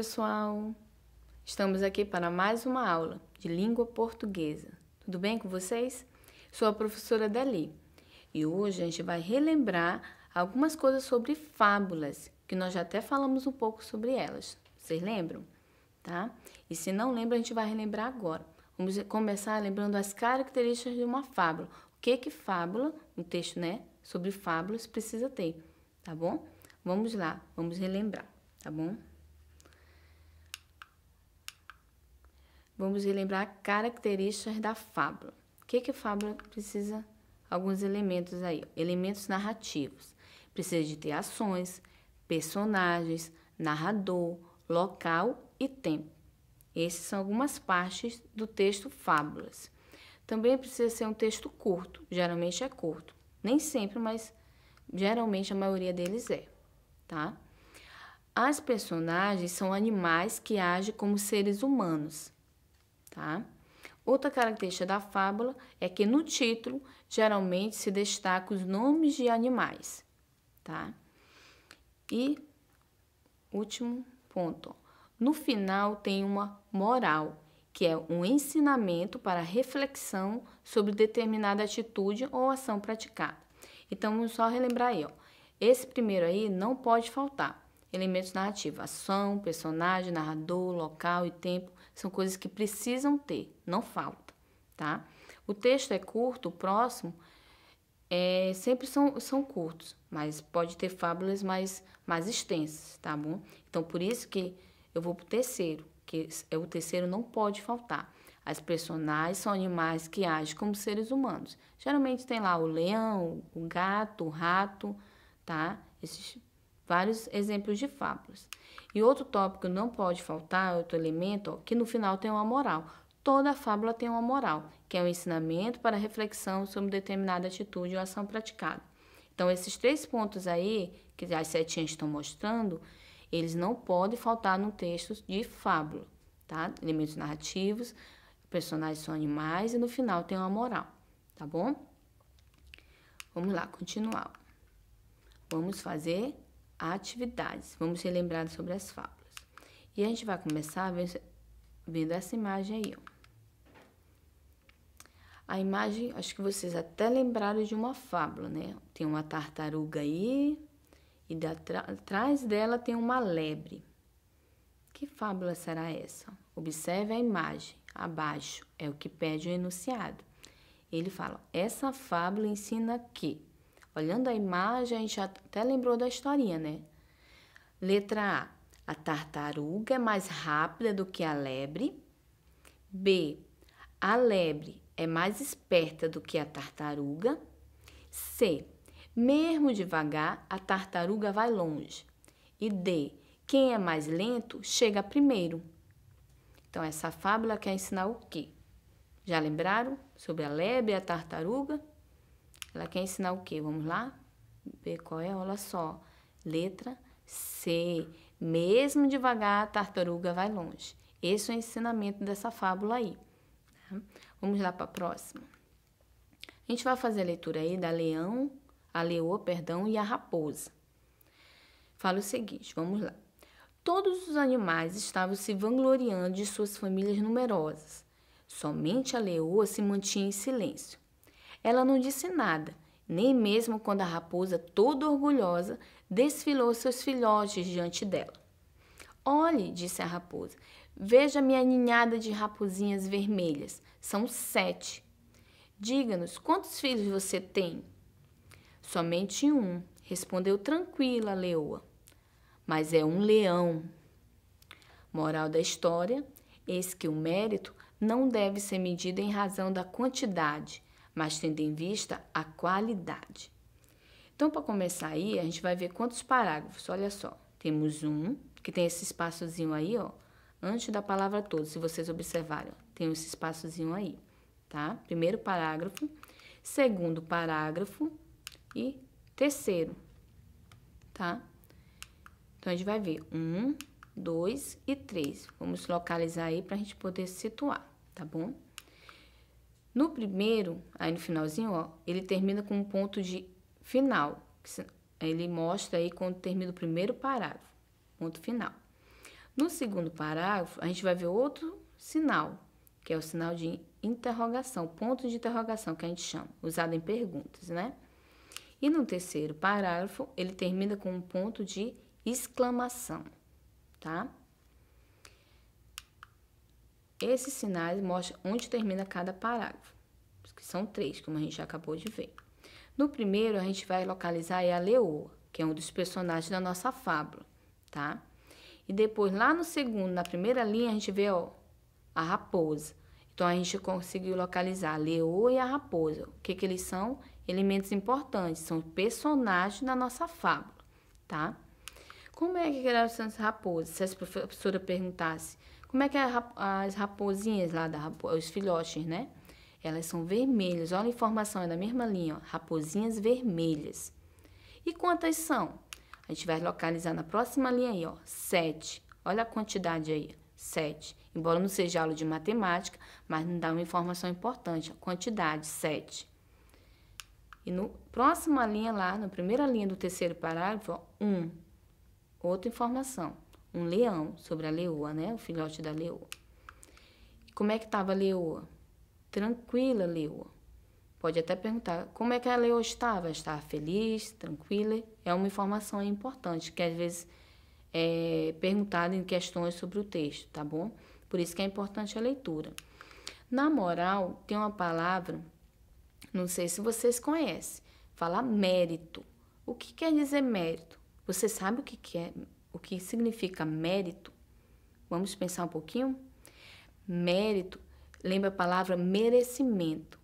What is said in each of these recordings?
pessoal! Estamos aqui para mais uma aula de língua portuguesa. Tudo bem com vocês? Sou a professora Dali e hoje a gente vai relembrar algumas coisas sobre fábulas, que nós já até falamos um pouco sobre elas. Vocês lembram? Tá? E se não lembra, a gente vai relembrar agora. Vamos começar lembrando as características de uma fábula. O que que fábula, um texto, né, sobre fábulas precisa ter, tá bom? Vamos lá, vamos relembrar, tá bom? Vamos relembrar características da fábula. O que, que a fábula precisa? Alguns elementos aí, elementos narrativos. Precisa de ter ações, personagens, narrador, local e tempo. Essas são algumas partes do texto fábulas. Também precisa ser um texto curto, geralmente é curto. Nem sempre, mas geralmente a maioria deles é, tá? As personagens são animais que agem como seres humanos tá? Outra característica da fábula é que no título geralmente se destacam os nomes de animais, tá? E último ponto. No final tem uma moral, que é um ensinamento para reflexão sobre determinada atitude ou ação praticada. Então, vamos só relembrar aí, ó. Esse primeiro aí não pode faltar. Elementos narrativos, ação, personagem, narrador, local e tempo são coisas que precisam ter, não falta, tá? O texto é curto, o próximo é, sempre são, são curtos, mas pode ter fábulas mais, mais extensas, tá bom? Então, por isso que eu vou pro terceiro, que é o terceiro não pode faltar. As personagens são animais que agem como seres humanos. Geralmente tem lá o leão, o gato, o rato, tá? Esses vários exemplos de fábulas. E outro tópico que não pode faltar, é outro elemento, ó, que no final tem uma moral. Toda fábula tem uma moral, que é um ensinamento para reflexão sobre determinada atitude ou ação praticada. Então, esses três pontos aí, que as setinhas estão mostrando, eles não podem faltar no texto de fábula, tá? Elementos narrativos, personagens são animais e no final tem uma moral, tá bom? Vamos lá, continuar. Vamos fazer atividades. Vamos lembrados sobre as fábulas. E a gente vai começar vendo essa imagem aí, ó. A imagem, acho que vocês até lembraram de uma fábula, né? Tem uma tartaruga aí e da, atrás dela tem uma lebre. Que fábula será essa? Observe a imagem abaixo, é o que pede o enunciado. Ele fala: essa fábula ensina que Olhando a imagem, a gente até lembrou da historinha, né? Letra A. A tartaruga é mais rápida do que a lebre. B. A lebre é mais esperta do que a tartaruga. C. Mesmo devagar, a tartaruga vai longe. E D. Quem é mais lento chega primeiro. Então, essa fábula quer ensinar o quê? Já lembraram sobre a lebre e a tartaruga? Ela quer ensinar o quê? Vamos lá? Ver qual é? Olha só. Letra C. Mesmo devagar, a tartaruga vai longe. Esse é o ensinamento dessa fábula aí. Tá? Vamos lá para a próxima. A gente vai fazer a leitura aí da leão, a leoa, perdão, e a raposa. Fala o seguinte, vamos lá. Todos os animais estavam se vangloriando de suas famílias numerosas. Somente a leoa se mantinha em silêncio. Ela não disse nada, nem mesmo quando a raposa, toda orgulhosa, desfilou seus filhotes diante dela. Olhe, disse a raposa, veja minha ninhada de raposinhas vermelhas. São sete. Diga-nos, quantos filhos você tem? Somente um, respondeu tranquila a leoa. Mas é um leão. Moral da história: eis que o mérito não deve ser medido em razão da quantidade, mas tendo em vista a qualidade. Então, para começar aí, a gente vai ver quantos parágrafos. Olha só, temos um, que tem esse espaçozinho aí, ó, antes da palavra toda, se vocês observarem, tem esse espaçozinho aí, tá? Primeiro parágrafo, segundo parágrafo e terceiro, tá? Então, a gente vai ver um, dois e três. Vamos localizar aí para a gente poder situar, tá bom? No primeiro, aí no finalzinho, ó, ele termina com um ponto de final. Ele mostra aí quando termina o primeiro parágrafo, ponto final. No segundo parágrafo, a gente vai ver outro sinal, que é o sinal de interrogação, ponto de interrogação que a gente chama, usado em perguntas, né? E no terceiro parágrafo, ele termina com um ponto de exclamação, tá? Esses sinais mostram onde termina cada parágrafo, que são três, como a gente já acabou de ver. No primeiro, a gente vai localizar a leoa, que é um dos personagens da nossa fábula, tá? E depois, lá no segundo, na primeira linha, a gente vê, ó, a raposa. Então, a gente conseguiu localizar a leoa e a raposa. O que, que eles são? Elementos importantes, são personagens da nossa fábula, tá? Como é que era essas raposas? Se a professora perguntasse, como é que é rap as raposinhas lá, da rap os filhotes, né? Elas são vermelhas. Olha a informação, é da mesma linha, ó. raposinhas vermelhas. E quantas são? A gente vai localizar na próxima linha aí, ó, Sete. Olha a quantidade aí, Sete. Embora não seja aula de matemática, mas nos dá uma informação importante, A quantidade, sete. E no próxima linha lá, na primeira linha do terceiro parágrafo, ó, um. Outra informação um leão sobre a leoa, né? O filhote da leoa. Como é que estava a leoa? Tranquila, leoa. Pode até perguntar como é que a leoa estava. Estava feliz, tranquila? É uma informação importante que às vezes é perguntada em questões sobre o texto, tá bom? Por isso que é importante a leitura. Na moral, tem uma palavra, não sei se vocês conhecem, fala mérito. O que quer dizer mérito? Você sabe o que é o que significa mérito, vamos pensar um pouquinho? Mérito lembra a palavra merecimento,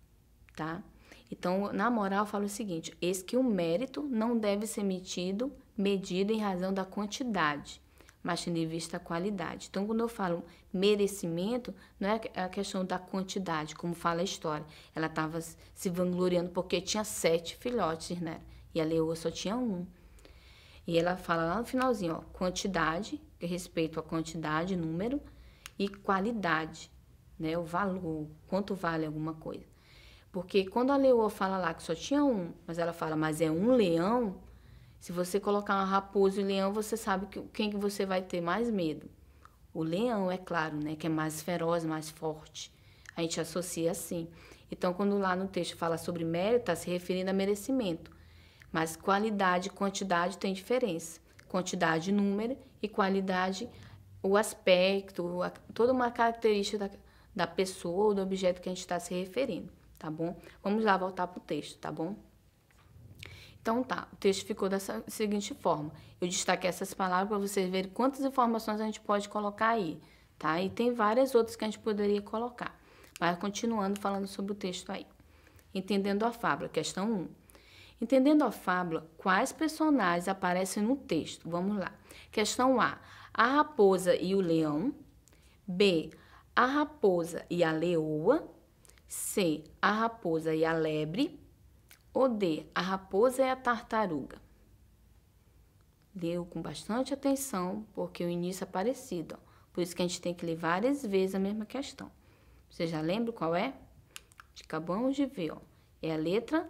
tá? Então, na moral, eu falo o seguinte: eis que o mérito não deve ser medido, medido em razão da quantidade, mas tendo em vista a qualidade. Então, quando eu falo merecimento, não é a questão da quantidade, como fala a história. Ela estava se vangloriando porque tinha sete filhotes, né? E a leoa só tinha um. E ela fala lá no finalzinho, ó, quantidade, respeito à quantidade, número, e qualidade, né? O valor, quanto vale alguma coisa. Porque quando a leoa fala lá que só tinha um, mas ela fala, mas é um leão, se você colocar uma raposa e um leão, você sabe que, quem que você vai ter mais medo. O leão, é claro, né? Que é mais feroz, mais forte. A gente associa assim. Então, quando lá no texto fala sobre mérito, está se referindo a merecimento. Mas qualidade e quantidade tem diferença. Quantidade, número e qualidade, o aspecto, a, toda uma característica da, da pessoa ou do objeto que a gente está se referindo, tá bom? Vamos lá voltar para o texto, tá bom? Então tá, o texto ficou dessa seguinte forma. Eu destaquei essas palavras para vocês verem quantas informações a gente pode colocar aí, tá? E tem várias outras que a gente poderia colocar. Mas continuando falando sobre o texto aí. Entendendo a fábula, questão 1. Entendendo a fábula, quais personagens aparecem no texto? Vamos lá. Questão A: a raposa e o leão. B: a raposa e a leoa. C: a raposa e a lebre. Ou D: a raposa e a tartaruga. Leu com bastante atenção, porque o início é parecido. Ó. Por isso que a gente tem que ler várias vezes a mesma questão. Você já lembra qual é? Acabamos de ver, ó. É a letra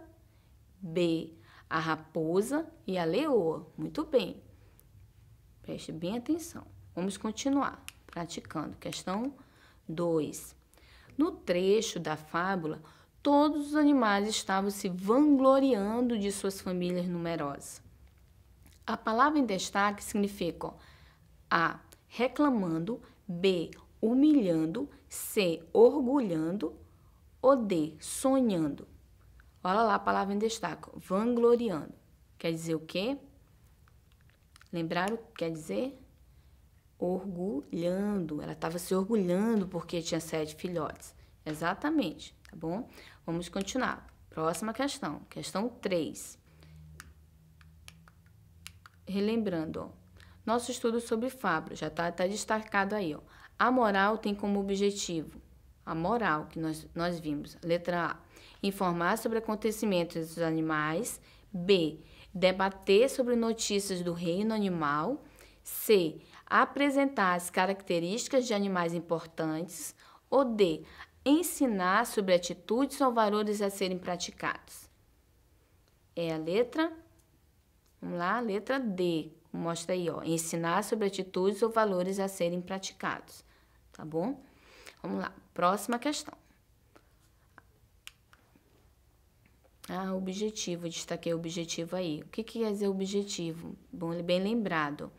B, a raposa e a leoa. Muito bem. Preste bem atenção. Vamos continuar praticando. Questão 2. No trecho da fábula, todos os animais estavam se vangloriando de suas famílias numerosas. A palavra em destaque significa ó, A. Reclamando, B. Humilhando, C. Orgulhando ou D. Sonhando. Olha lá a palavra em destaque, vangloriando. Quer dizer o quê? Lembraram? Quer dizer orgulhando. Ela estava se orgulhando porque tinha sete filhotes. Exatamente, tá bom? Vamos continuar. Próxima questão, questão 3. Relembrando, ó, nosso estudo sobre Fábio já está tá destacado aí. Ó. A moral tem como objetivo, a moral que nós, nós vimos, letra A, informar sobre acontecimentos dos animais. B. Debater sobre notícias do reino animal. C. Apresentar as características de animais importantes. Ou D. Ensinar sobre atitudes ou valores a serem praticados. É a letra. Vamos lá, letra D. Mostra aí, ó. Ensinar sobre atitudes ou valores a serem praticados. Tá bom? Vamos lá, próxima questão. Ah, objetivo, destaquei o objetivo aí. O que, que quer dizer objetivo? Bom, é bem lembrado.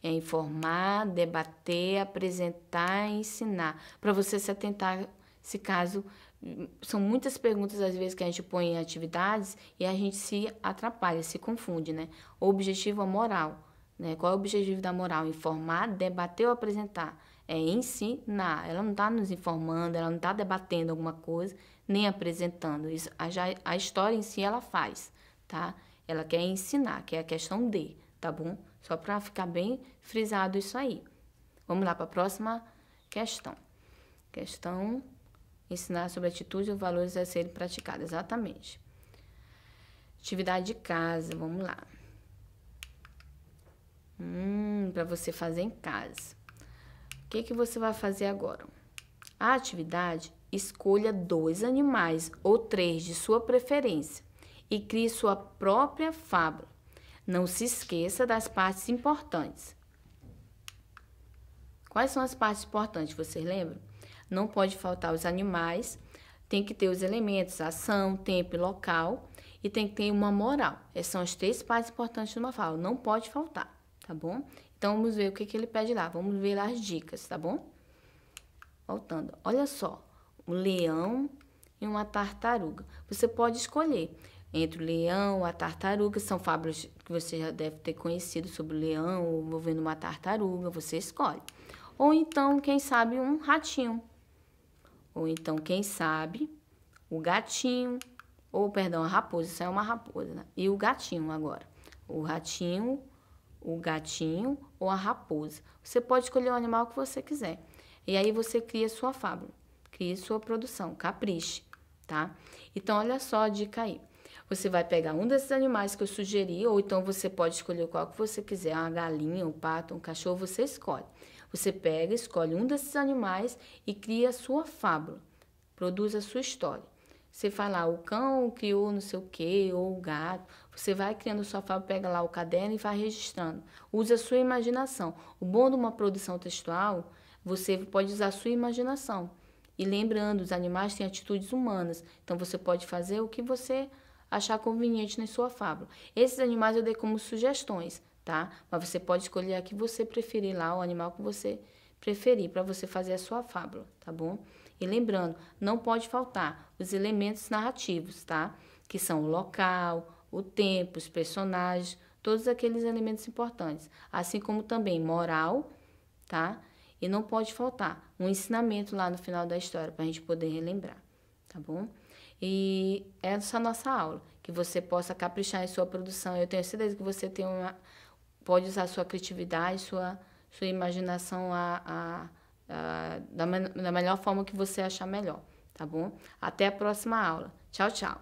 É informar, debater, apresentar, ensinar. Para você se atentar, se caso. São muitas perguntas, às vezes, que a gente põe em atividades e a gente se atrapalha, se confunde, né? O objetivo é moral. Né? Qual é o objetivo da moral? Informar, debater ou apresentar? é ensinar. Ela não está nos informando, ela não está debatendo alguma coisa, nem apresentando. Isso, a, a história em si ela faz, tá? Ela quer ensinar, que é a questão de, tá bom? Só para ficar bem frisado isso aí. Vamos lá para a próxima questão. Questão ensinar sobre atitudes e valores a serem praticados, exatamente. Atividade de casa, vamos lá. Hum, para você fazer em casa que, que você vai fazer agora? A atividade, escolha dois animais ou três de sua preferência e crie sua própria fábula. Não se esqueça das partes importantes. Quais são as partes importantes? Vocês lembram? Não pode faltar os animais, tem que ter os elementos, ação, tempo e local, e tem que ter uma moral. Essas são as três partes importantes de uma fábula não pode faltar, tá bom? Então, vamos ver o que, que ele pede lá. Vamos ver as dicas, tá bom? Voltando. Olha só. Um leão e uma tartaruga. Você pode escolher entre o leão, a tartaruga. São fábulas que você já deve ter conhecido sobre o leão envolvendo uma tartaruga. Você escolhe. Ou então, quem sabe, um ratinho. Ou então, quem sabe, o gatinho. Ou, perdão, a raposa. Isso é uma raposa. Né? E o gatinho agora. O ratinho o gatinho ou a raposa. Você pode escolher o animal que você quiser. E aí você cria sua fábula, cria sua produção, capriche, tá? Então, olha só a dica aí. Você vai pegar um desses animais que eu sugeri, ou então você pode escolher qual que você quiser, uma galinha, um pato, um cachorro, você escolhe. Você pega, escolhe um desses animais e cria a sua fábula, produz a sua história. Você fala o cão criou não sei o quê, ou o gato. Você vai criando sua fábula, pega lá o caderno e vai registrando. Usa a sua imaginação. O bom de uma produção textual, você pode usar a sua imaginação. E lembrando, os animais têm atitudes humanas. Então você pode fazer o que você achar conveniente na sua fábula. Esses animais eu dei como sugestões, tá? Mas você pode escolher a que você preferir lá, o animal que você preferir, para você fazer a sua fábula, tá bom? E lembrando, não pode faltar os elementos narrativos, tá? Que são o local, o tempo, os personagens, todos aqueles elementos importantes. Assim como também moral, tá? E não pode faltar um ensinamento lá no final da história para a gente poder relembrar, tá bom? E essa é a nossa aula. Que você possa caprichar em sua produção. Eu tenho certeza que você tem uma, pode usar sua criatividade, sua, sua imaginação a, a da, da melhor forma que você achar melhor, tá bom? Até a próxima aula. Tchau, tchau.